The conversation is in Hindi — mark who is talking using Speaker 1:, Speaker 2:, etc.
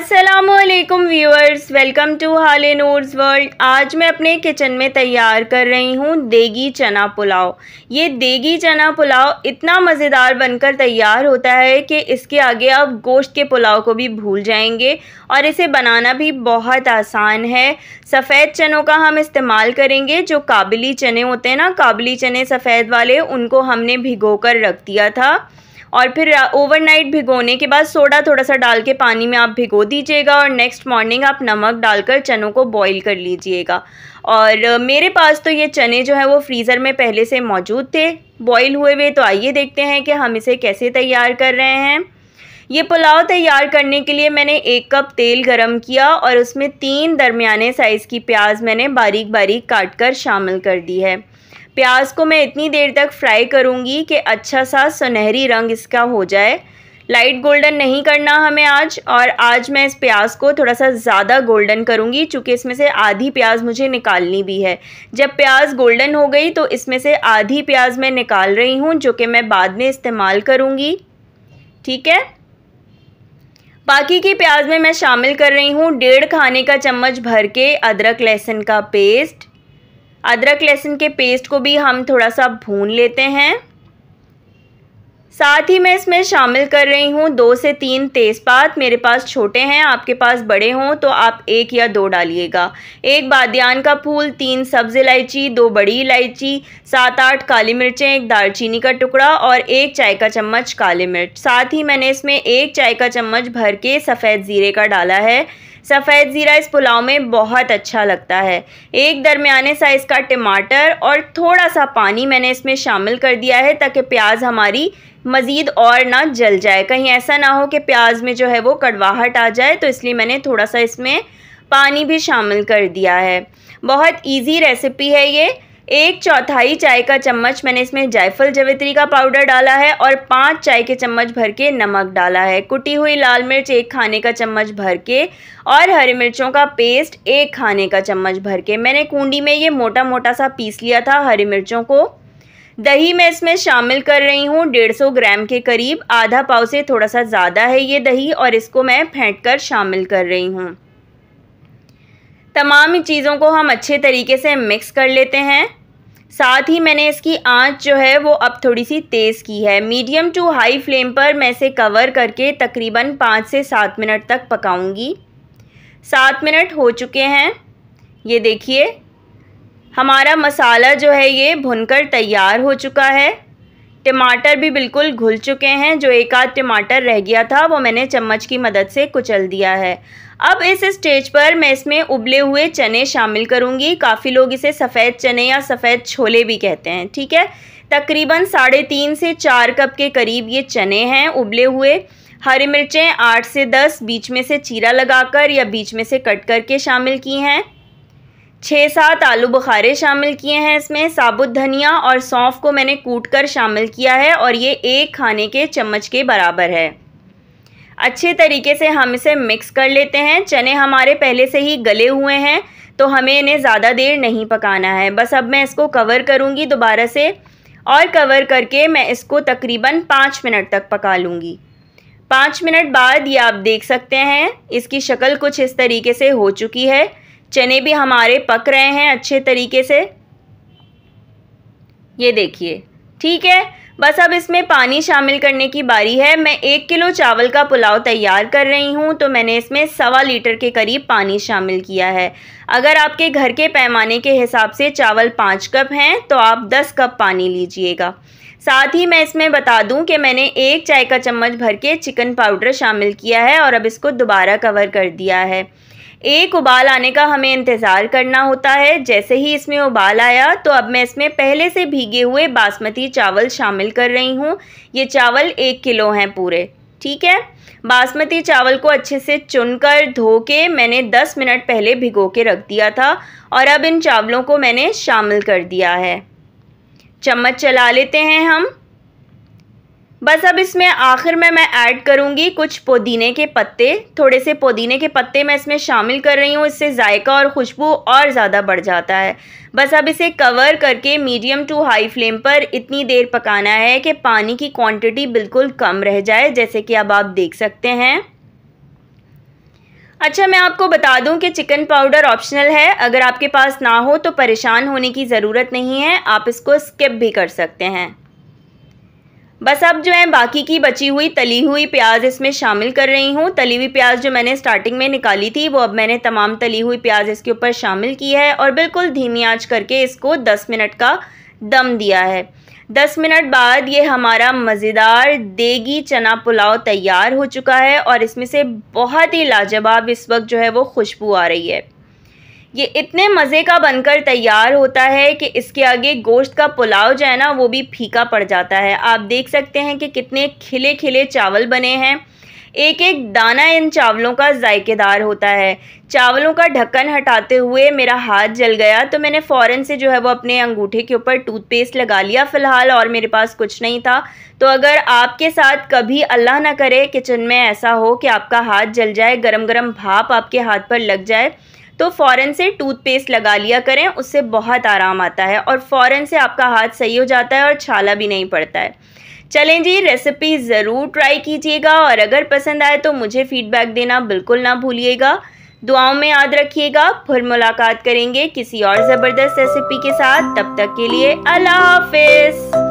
Speaker 1: असलम व्यूअर्स वेलकम टू हाले नूर्स वर्ल्ड आज मैं अपने किचन में तैयार कर रही हूँ देगी चना पुलाव ये देगी चना पुलाव इतना मज़ेदार बनकर तैयार होता है कि इसके आगे आप गोश्त के पुलाव को भी भूल जाएंगे और इसे बनाना भी बहुत आसान है सफ़ेद चनों का हम इस्तेमाल करेंगे जो काबिली चने होते हैं ना काबिली चने सफ़ेद वाले उनको हमने भिगो कर रख दिया था और फिर ओवरनाइट भिगोने के बाद सोडा थोड़ा सा डाल के पानी में आप भिगो दीजिएगा और नेक्स्ट मॉर्निंग आप नमक डालकर चनों को बॉईल कर लीजिएगा और मेरे पास तो ये चने जो है वो फ्रीज़र में पहले से मौजूद थे बॉईल हुए हुए तो आइए देखते हैं कि हम इसे कैसे तैयार कर रहे हैं ये पुलाव तैयार करने के लिए मैंने एक कप तेल गरम किया और उसमें तीन दरमियाने साइज़ की प्याज मैंने बारीक बारीक काट कर शामिल कर दी है प्याज को मैं इतनी देर तक फ्राई करूँगी कि अच्छा सा सुनहरी रंग इसका हो जाए लाइट गोल्डन नहीं करना हमें आज और आज मैं इस प्याज को थोड़ा सा ज़्यादा गोल्डन करूँगी चूँकि इसमें से आधी प्याज मुझे निकालनी भी है जब प्याज गोल्डन हो गई तो इसमें से आधी प्याज मैं निकाल रही हूँ जो कि मैं बाद में इस्तेमाल करूँगी ठीक है बाकी की प्याज में मैं शामिल कर रही हूँ डेढ़ खाने का चम्मच भर के अदरक लहसुन का पेस्ट अदरक लहसुन के पेस्ट को भी हम थोड़ा सा भून लेते हैं साथ ही मैं इसमें शामिल कर रही हूँ दो से तीन तेज़पात मेरे पास छोटे हैं आपके पास बड़े हों तो आप एक या दो डालिएगा एक बादियान का फूल तीन सब्ज़ इलायची दो बड़ी इलायची सात आठ काली मिर्चें एक दालचीनी का टुकड़ा और एक चाय का चम्मच काली मिर्च साथ ही मैंने इसमें एक चाय का चम्मच भर के सफ़ेद ज़ीरे का डाला है सफ़ेद ज़ीरा इस पुलाव में बहुत अच्छा लगता है एक दरमियाने साइज़ का टमाटर और थोड़ा सा पानी मैंने इसमें शामिल कर दिया है ताकि प्याज हमारी मज़ीद और ना जल जाए कहीं ऐसा ना हो कि प्याज में जो है वो कड़वाहट आ जाए तो इसलिए मैंने थोड़ा सा इसमें पानी भी शामिल कर दिया है बहुत ईजी रेसिपी है ये एक चौथाई चाय का चम्मच मैंने इसमें जायफल जवित्री का पाउडर डाला है और पाँच चाय के चम्मच भर के नमक डाला है कुटी हुई लाल मिर्च एक खाने का चम्मच भर के और हरी मिर्चों का पेस्ट एक खाने का चम्मच भर के मैंने कूंडी में ये मोटा मोटा सा पीस लिया था हरी मिर्चों को दही मैं इसमें शामिल कर रही हूँ सौ ग्राम के करीब आधा पाव से थोड़ा सा ज़्यादा है ये दही और इसको मैं फेंट कर शामिल कर रही हूँ तमाम चीज़ों को हम अच्छे तरीके से मिक्स कर लेते हैं साथ ही मैंने इसकी आंच जो है वो अब थोड़ी सी तेज़ की है मीडियम टू हाई फ्लेम पर मैं इसे कवर करके तकरीबन पाँच से सात मिनट तक पकाऊंगी सात मिनट हो चुके हैं ये देखिए हमारा मसाला जो है ये भुनकर तैयार हो चुका है टमाटर भी बिल्कुल घुल चुके हैं जो एक आध टमाटर रह गया था वो मैंने चम्मच की मदद से कुचल दिया है अब इस स्टेज पर मैं इसमें उबले हुए चने शामिल करूंगी काफ़ी लोग इसे सफ़ेद चने या सफ़ेद छोले भी कहते हैं ठीक है तकरीबन साढ़े तीन से चार कप के करीब ये चने हैं उबले हुए हरी मिर्चें आठ से दस बीच में से चीरा लगाकर या बीच में से कट करके शामिल की हैं छः सात आलू बुखारे शामिल किए हैं इसमें साबुत धनिया और सौंफ को मैंने कूट कर शामिल किया है और ये एक खाने के चम्मच के बराबर है अच्छे तरीके से हम इसे मिक्स कर लेते हैं चने हमारे पहले से ही गले हुए हैं तो हमें इन्हें ज़्यादा देर नहीं पकाना है बस अब मैं इसको कवर करूँगी दोबारा से और कवर करके मैं इसको तकरीबन पाँच मिनट तक पका लूँगी पाँच मिनट बाद ये आप देख सकते हैं इसकी शक्ल कुछ इस तरीके से हो चुकी है चने भी हमारे पक रहे हैं अच्छे तरीके से ये देखिए ठीक है बस अब इसमें पानी शामिल करने की बारी है मैं एक किलो चावल का पुलाव तैयार कर रही हूँ तो मैंने इसमें सवा लीटर के करीब पानी शामिल किया है अगर आपके घर के पैमाने के हिसाब से चावल पाँच कप हैं तो आप दस कप पानी लीजिएगा साथ ही मैं इसमें बता दूं कि मैंने एक चाय का चम्मच भर के चिकन पाउडर शामिल किया है और अब इसको दोबारा कवर कर दिया है एक उबाल आने का हमें इंतज़ार करना होता है जैसे ही इसमें उबाल आया तो अब मैं इसमें पहले से भीगे हुए बासमती चावल शामिल कर रही हूँ ये चावल एक किलो हैं पूरे ठीक है बासमती चावल को अच्छे से चुनकर धो के मैंने 10 मिनट पहले भिगो के रख दिया था और अब इन चावलों को मैंने शामिल कर दिया है चम्मच चला लेते हैं हम बस अब इसमें आखिर में मैं ऐड करूँगी कुछ पुदीने के पत्ते थोड़े से पुदीने के पत्ते मैं इसमें शामिल कर रही हूँ इससे जायका और खुशबू और ज़्यादा बढ़ जाता है बस अब इसे कवर करके मीडियम टू हाई फ्लेम पर इतनी देर पकाना है कि पानी की क्वांटिटी बिल्कुल कम रह जाए जैसे कि अब आप देख सकते हैं अच्छा मैं आपको बता दूं कि चिकन पाउडर ऑप्शनल है अगर आपके पास ना हो तो परेशान होने की ज़रूरत नहीं है आप इसको स्किप भी कर सकते हैं बस अब जो है बाकी की बची हुई तली हुई प्याज इसमें शामिल कर रही हूँ तली हुई प्याज जो मैंने स्टार्टिंग में निकाली थी वो अब मैंने तमाम तली हुई प्याज इसके ऊपर शामिल की है और बिल्कुल धीमी आंच करके इसको 10 मिनट का दम दिया है 10 मिनट बाद ये हमारा मज़ेदार देगी चना पुलाव तैयार हो चुका है और इसमें से बहुत ही लाजवाब इस वक्त जो है वो खुशबू आ रही है ये इतने मज़े का बनकर तैयार होता है कि इसके आगे गोश्त का पुलाव जो है ना वो भी फीका पड़ जाता है आप देख सकते हैं कि कितने खिले खिले चावल बने हैं एक एक दाना इन चावलों का जायकेदार होता है चावलों का ढक्कन हटाते हुए मेरा हाथ जल गया तो मैंने फ़ौरन से जो है वो अपने अंगूठे के ऊपर टूथपेस्ट लगा लिया फ़िलहाल और मेरे पास कुछ नहीं था तो अगर आपके साथ कभी अल्लाह ना करे किचन में ऐसा हो कि आपका हाथ जल जाए गरम गरम भाप आपके हाथ पर लग जाए तो फ़ौरन से टूथपेस्ट लगा लिया करें उससे बहुत आराम आता है और फ़ौरन से आपका हाथ सही हो जाता है और छाला भी नहीं पड़ता है चलें जी रेसिपी ज़रूर ट्राई कीजिएगा और अगर पसंद आए तो मुझे फीडबैक देना बिल्कुल ना भूलिएगा दुआओं में याद रखिएगा फिर मुलाकात करेंगे किसी और ज़बरदस्त रेसिपी के साथ तब तक के लिए अल्लाह हाफिज़